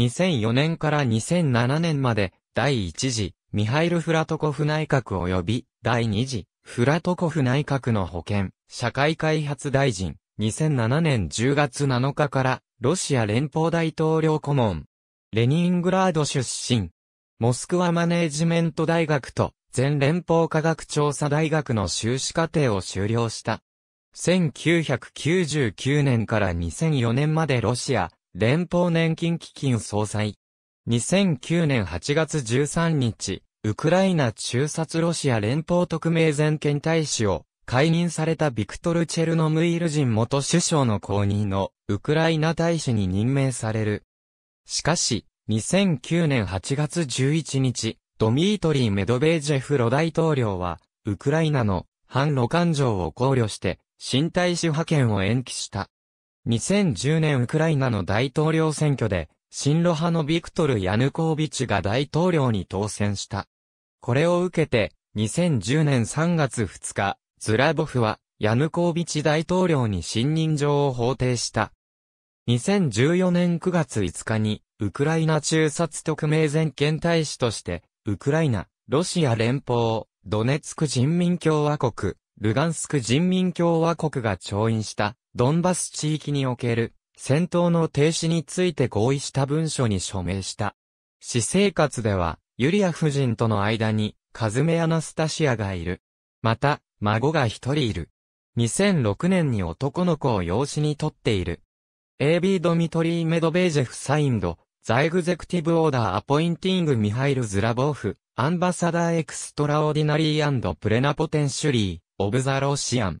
2004年から2007年まで、第1次、ミハイル・フラトコフ内閣及び、第2次、フラトコフ内閣の保健、社会開発大臣、2007年10月7日から、ロシア連邦大統領顧問、レニングラード出身、モスクワマネージメント大学と、全連邦科学調査大学の修士課程を修了した。1999年から2004年までロシア、連邦年金基金総裁。2009年8月13日、ウクライナ中殺ロシア連邦特命全権大使を解任されたビクトル・チェルノムイル人元首相の後任のウクライナ大使に任命される。しかし、2009年8月11日、ドミートリー・メドベージェフロ大統領は、ウクライナの反ロ感情を考慮して、新大使派遣を延期した。2010年ウクライナの大統領選挙で、新ロ派のビクトル・ヤヌコービチが大統領に当選した。これを受けて、2010年3月2日、ズラボフは、ヤヌコービチ大統領に信任状を法定した。2014年9月5日に、ウクライナ中殺特命全権大使として、ウクライナ、ロシア連邦、ドネツク人民共和国、ルガンスク人民共和国が調印したドンバス地域における戦闘の停止について合意した文書に署名した。私生活では、ユリア夫人との間に、カズメアナスタシアがいる。また、孫が一人いる。2006年に男の子を養子にとっている。AB ドミトリー・メドベージェフ・サインド、ザイグゼクティブ・オーダー・アポインティング・ミハイル・ズラボーフ、アンバサダー・エクストラオーディナリー・プレナポテンシュリー、オブザ・ロシアン。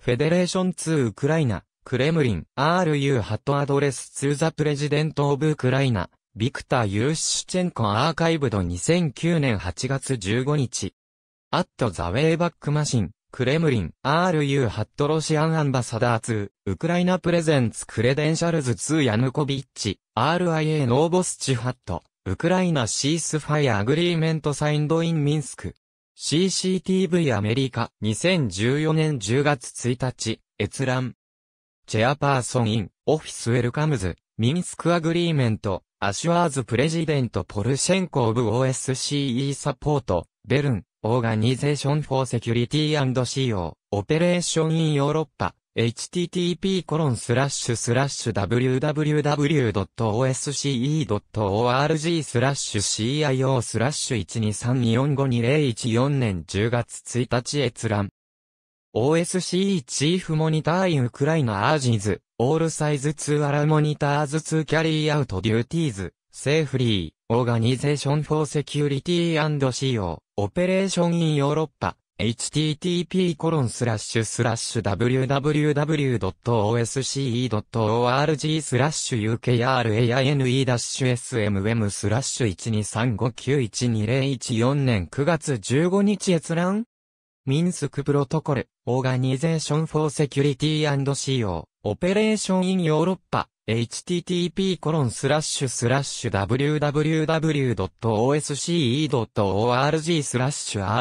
フェデレーション2ウクライナ、クレムリン、RU ハットアドレス2ザプレジデントオブウクライナ、ビクター・ユーシュチェンコアーカイブド2009年8月15日。アット・ザ・ウェイバック・マシン、クレムリン、RU ハット・ロシアン・アンバサダー2、ウクライナ・プレゼンツ・クレデンシャルズ 2・ ヤヌコビッチ、RIA・ ノーボスチ・ハット、ウクライナ・シースファイア・アグリーメント・サインド・イン・ミンスク。CCTV アメリカ2014年10月1日閲覧チェアパーソンインオフィスウェルカムズミンスクアグリーメントアシュアーズプレジデントポルシェンコオブ OSCE サポートベルンオーガニゼーションフォーセキュリティ &CO オペレーションインヨーロッパ http://www.osce.org スラッ cio 123245201 4年10月1日閲覧。OSCE チーフモニターインウクライナアージーズ、オールサイズツーアラモニターズツーキャリーアウトデューティーズ、セーフリー、オーガニゼーションフォーセキュリティ &CO、オペレーションインヨーロッパ、http://www.osce.org コロンススララッッシシュュスラッシュ ukrane-smm i スラッシュ123591201年9月15日閲覧ミンスクプロトコル、オーガニゼーションフォーセキュリティ &CO、オペレーションインヨーロッパ、http://www.osce.org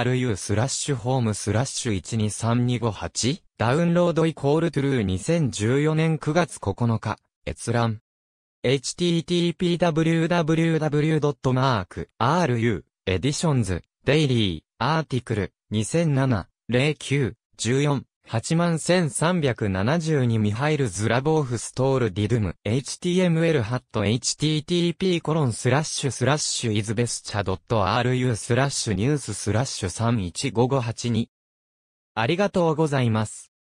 ru h o m e 123258ダウンロードイコールトゥルー2014年9月9日閲覧 http://www.mark.ru e d i t i o n s d a i l y a r t i c l e 2007 09 14 81372ミハイル・ズラボーフ・ストール・ディドゥム、html ハット http コロンスラッシュスラッシュイズベスチャ .ru スラッシュニューススラッシュ31558に。ありがとうございます。